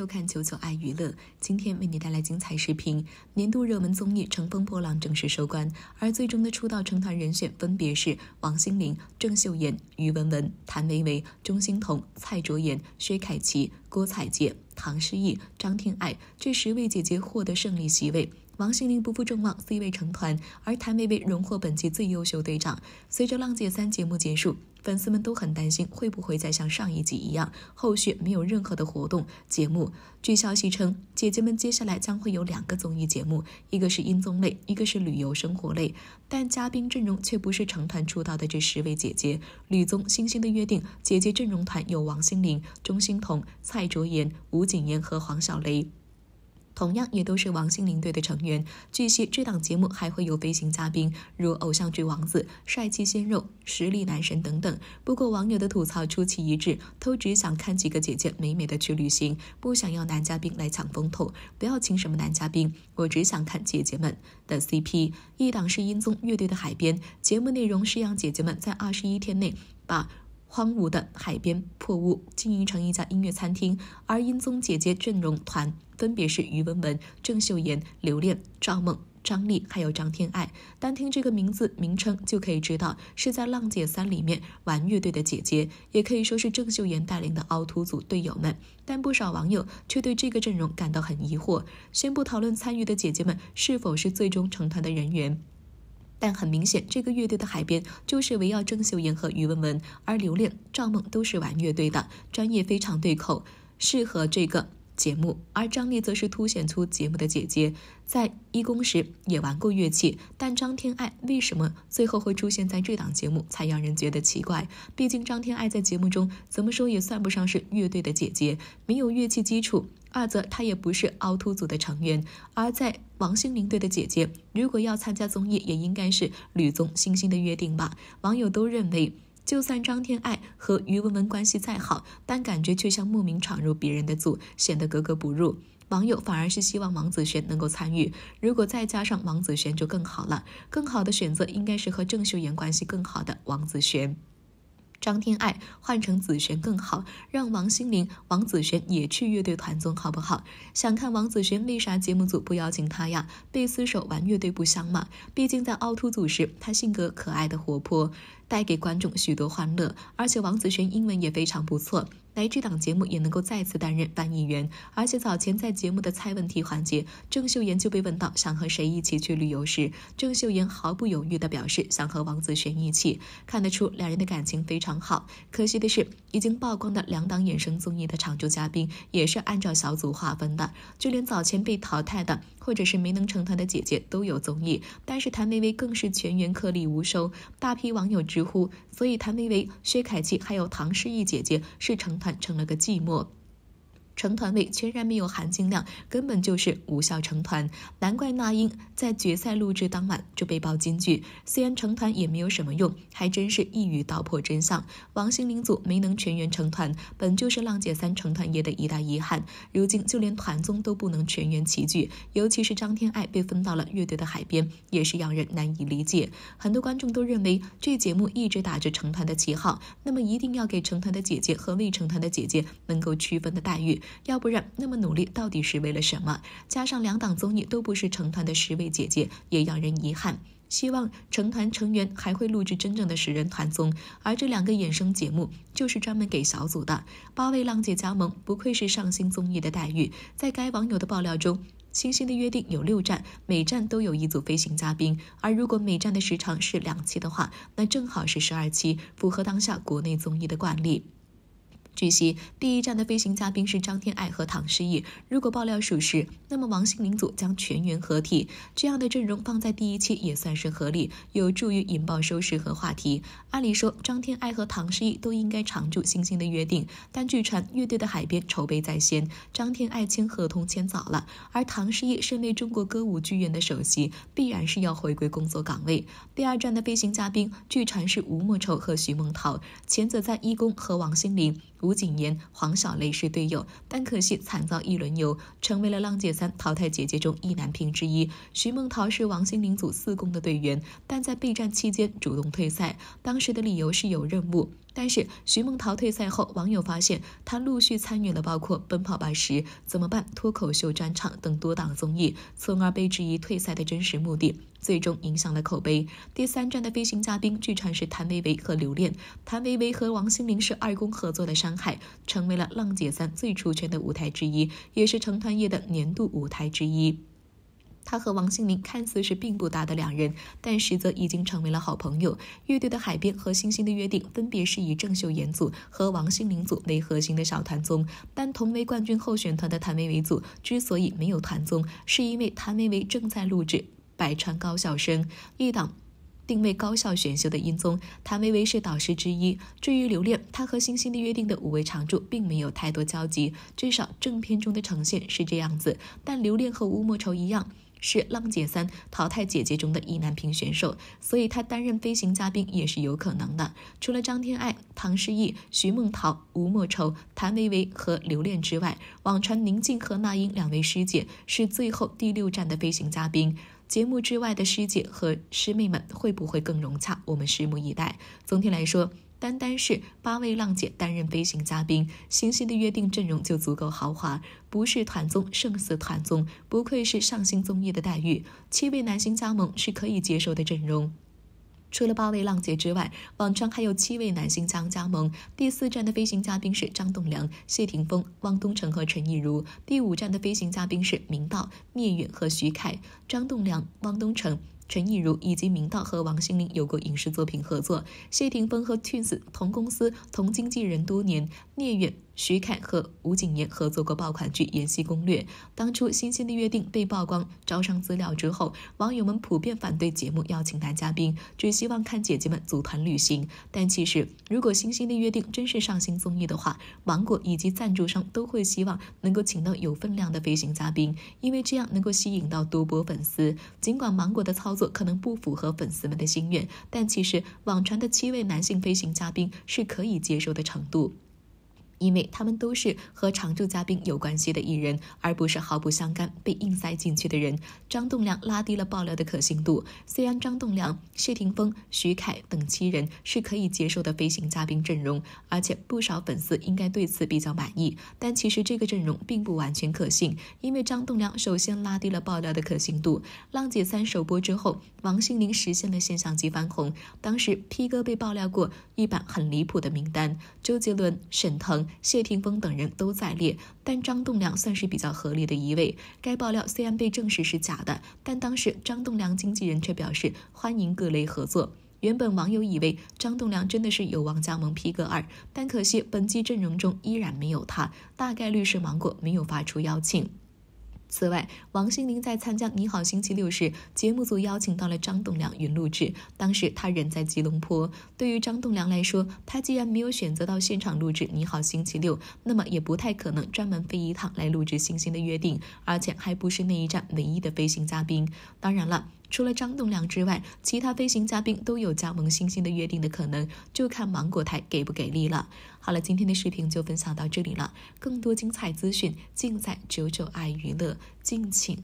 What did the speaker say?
收看《九九爱娱乐》，今天为你带来精彩视频。年度热门综艺《乘风破浪》正式收官，而最终的出道成团人选分别是王心凌、郑秀妍、于文文、谭维维、钟欣潼、蔡卓妍、薛凯琪、郭采洁、唐诗逸、张天爱，这十位姐姐获得胜利席位。王心凌不负众望，C 位成团，而谭维维荣获本季最优秀队长。随着《浪姐三》节目结束，粉丝们都很担心会不会再像上一季一样，后续没有任何的活动节目。据消息称，姐姐们接下来将会有两个综艺节目，一个是音综类，一个是旅游生活类。但嘉宾阵容却不是成团出道的这十位姐姐。吕综《星星的约定》姐姐阵容团有王心凌、钟欣桐、蔡卓妍、吴谨言和黄晓蕾。同样也都是王心凌队的成员。据悉，这档节目还会有飞行嘉宾，如偶像剧王子、帅气鲜肉、实力男神等等。不过，网友的吐槽出奇一致，都只想看几个姐姐美美的去旅行，不想要男嘉宾来抢风头。不要请什么男嘉宾，我只想看姐姐们的 CP。一档是音综乐队的海边，节目内容是让姐姐们在二十一天内把。荒芜的海边破屋经营成一家音乐餐厅，而音综姐姐阵容团分别是于文文、郑秀妍、刘恋、赵梦、张丽，还有张天爱。单听这个名字名称就可以知道，是在《浪姐三》里面玩乐队的姐姐，也可以说是郑秀妍带领的凹凸组队友们。但不少网友却对这个阵容感到很疑惑，宣布讨论参与的姐姐们是否是最终成团的人员。但很明显，这个乐队的海边就是围绕郑秀妍和于文文，而刘恋赵梦都是玩乐队的，专业非常对口，适合这个。节目，而张丽则是凸显出节目的姐姐，在一公时也玩过乐器，但张天爱为什么最后会出现在这档节目，才让人觉得奇怪。毕竟张天爱在节目中怎么说也算不上是乐队的姐姐，没有乐器基础；二则她也不是凹凸组的成员。而在王心凌队的姐姐，如果要参加综艺，也应该是《吕宗星星的约定》吧？网友都认为。就算张天爱和于文文关系再好，但感觉却像莫名闯入别人的组，显得格格不入。网友反而是希望王子璇能够参与，如果再加上王子璇就更好了。更好的选择应该是和郑秀妍关系更好的王子璇。张天爱换成紫萱更好，让王心凌、王子璇也去乐队团综好不好？想看王子璇，为啥节目组不邀请他呀？贝斯手玩乐队不香吗？毕竟在凹凸组时，他性格可爱的活泼，带给观众许多欢乐。而且王子璇英文也非常不错。来这档节目也能够再次担任翻译员，而且早前在节目的猜问题环节，郑秀妍就被问到想和谁一起去旅游时，郑秀妍毫不犹豫地表示想和王子璇一起，看得出两人的感情非常好。可惜的是，已经曝光的两档衍生综艺的常驻嘉宾也是按照小组划分的，就连早前被淘汰的或者是没能成团的姐姐都有综艺，但是谭维维更是全员颗粒无收，大批网友直呼，所以谭维维、薛凯琪还有唐诗逸姐姐是成团。成了个寂寞。成团位全然没有含金量，根本就是无效成团，难怪那英在决赛录制当晚就被爆金句。虽然成团也没有什么用，还真是一语道破真相。王心凌组没能全员成团，本就是浪姐三成团夜的一大遗憾。如今就连团综都不能全员齐聚，尤其是张天爱被分到了乐队的海边，也是让人难以理解。很多观众都认为这节目一直打着成团的旗号，那么一定要给成团的姐姐和未成团的姐姐能够区分的待遇。要不然那么努力到底是为了什么？加上两档综艺都不是成团的十位姐姐，也让人遗憾。希望成团成员还会录制真正的十人团综，而这两个衍生节目就是专门给小组的。八位浪姐加盟，不愧是上星综艺的待遇。在该网友的爆料中，《星星的约定》有六站，每站都有一组飞行嘉宾，而如果每站的时长是两期的话，那正好是十二期，符合当下国内综艺的惯例。据悉，第一站的飞行嘉宾是张天爱和唐诗逸。如果爆料属实，那么王心凌组将全员合体，这样的阵容放在第一期也算是合理，有助于引爆收视和话题。按理说，张天爱和唐诗逸都应该常驻《星星的约定》，但据传，乐队的海边筹备在先，张天爱签合同签早了，而唐诗逸身为中国歌舞剧院的首席，必然是要回归工作岗位。第二站的飞行嘉宾据传是吴莫愁和徐梦桃，前者在一公和王心凌。吴谨言、黄晓蕾是队友，但可惜惨遭一轮游，成为了《浪姐三》淘汰姐姐中意难平之一。徐梦桃是王心凌组四公的队员，但在备战期间主动退赛，当时的理由是有任务。但是徐梦桃退赛后，网友发现她陆续参与了包括《奔跑吧》十》《怎么办、脱口秀专场等多档综艺，从而被质疑退赛的真实目的。最终影响了口碑。第三站的飞行嘉宾据传是谭维维和刘恋。谭维维和王心凌是二公合作的《山海》，成为了浪姐三最出圈的舞台之一，也是成团夜的年度舞台之一。他和王心凌看似是并不搭的两人，但实则已经成为了好朋友。乐队的《海边》和《星星的约定》分别是以郑秀妍组和王心凌组为核心的“小团综”，但同为冠军候选团的谭维维组之所以没有团综，是因为谭维维正在录制。百川高校生一档定位高校选秀的音综，谭维维是导师之一。至于留恋，他和星星的约定的五位常驻并没有太多交集，至少正片中的呈现是这样子。但留恋和吴莫愁一样，是《浪姐三》淘汰姐姐中的意难平选手，所以他担任飞行嘉宾也是有可能的。除了张天爱、唐诗逸、徐梦桃、吴莫愁、谭维维和留恋之外，网传宁静和那英两位师姐是最后第六站的飞行嘉宾。节目之外的师姐和师妹们会不会更融洽？我们拭目以待。总体来说，单单是八位浪姐担任飞行嘉宾，星星的约定阵容就足够豪华，不是团综胜似团综，不愧是上星综艺的待遇。七位男星加盟是可以接受的阵容。除了八位浪姐之外，网传还有七位男星将加盟第四站的飞行嘉宾是张栋梁、谢霆锋、汪东城和陈亦如。第五站的飞行嘉宾是明道、聂远和徐凯。张栋梁、汪东城、陈亦如以及明道和王心凌有过影视作品合作。谢霆锋和 Twins 同公司、同经纪人多年。聂远。徐凯和吴谨言合作过爆款剧《延禧攻略》。当初《星星的约定》被曝光招商资料之后，网友们普遍反对节目邀请男嘉宾，只希望看姐姐们组团旅行。但其实，如果《星星的约定》真是上新综艺的话，芒果以及赞助商都会希望能够请到有分量的飞行嘉宾，因为这样能够吸引到多波粉丝。尽管芒果的操作可能不符合粉丝们的心愿，但其实网传的七位男性飞行嘉宾是可以接受的程度。因为他们都是和常驻嘉宾有关系的艺人，而不是毫不相干被硬塞进去的人。张栋梁拉低了爆料的可信度。虽然张栋梁、谢霆锋、徐凯等七人是可以接受的飞行嘉宾阵容，而且不少粉丝应该对此比较满意，但其实这个阵容并不完全可信，因为张栋梁首先拉低了爆料的可信度。《浪姐三》首播之后，王心凌实现了现象级翻红，当时 P 哥被爆料过一版很离谱的名单。周杰伦、沈腾、谢霆锋等人都在列，但张栋梁算是比较合理的一位。该爆料虽然被证实是假的，但当时张栋梁经纪人却表示欢迎各类合作。原本网友以为张栋梁真的是有望加盟《皮哥二》，但可惜本季阵容中依然没有他，大概率是芒果没有发出邀请。此外，王心凌在参加《你好星期六》时，节目组邀请到了张栋梁云录制，当时他人在吉隆坡。对于张栋梁来说，他既然没有选择到现场录制《你好星期六》，那么也不太可能专门飞一趟来录制《星星的约定》，而且还不是那一站唯一的飞行嘉宾。当然了。除了张栋梁之外，其他飞行嘉宾都有加盟《星星的约定》的可能，就看芒果台给不给力了。好了，今天的视频就分享到这里了，更多精彩资讯尽在九九爱娱乐，敬请。